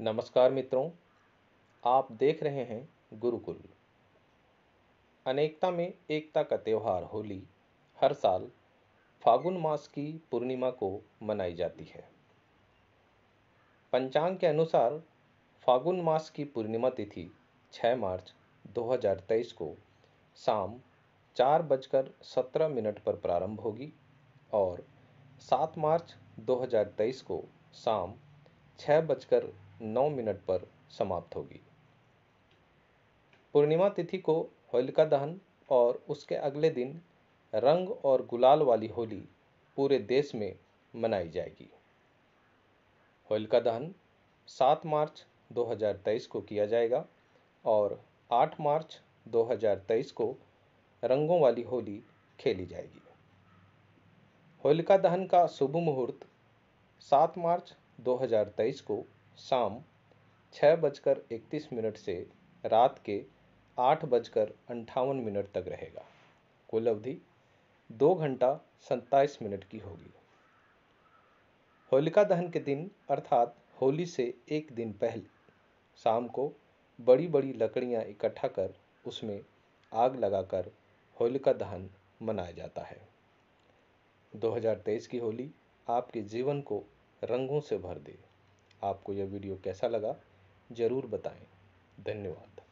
नमस्कार मित्रों आप देख रहे हैं गुरुकुल अनेकता में एकता का त्यौहार होली हर साल फागुन मास की पूर्णिमा को मनाई जाती है पंचांग के अनुसार फागुन मास की पूर्णिमा तिथि 6 मार्च 2023 को शाम चार बजकर सत्रह मिनट पर प्रारंभ होगी और 7 मार्च 2023 को शाम छः बजकर नौ मिनट पर समाप्त होगी पूर्णिमा तिथि को होलिका दहन और उसके अगले दिन रंग और गुलाल वाली होली पूरे देश में मनाई जाएगी होलिका दहन 7 मार्च 2023 को किया जाएगा और 8 मार्च 2023 को रंगों वाली होली खेली जाएगी होलिका दहन का शुभ मुहूर्त 7 मार्च 2023 को शाम छः बजकर इकतीस मिनट से रात के आठ बजकर अंठावन मिनट तक रहेगा कुल अवधि दो घंटा सत्ताईस मिनट की होगी होलिका दहन के दिन अर्थात होली से एक दिन पहले शाम को बड़ी बड़ी लकड़ियाँ इकट्ठा कर उसमें आग लगाकर होलिका दहन मनाया जाता है 2023 की होली आपके जीवन को रंगों से भर दे आपको यह वीडियो कैसा लगा ज़रूर बताएं धन्यवाद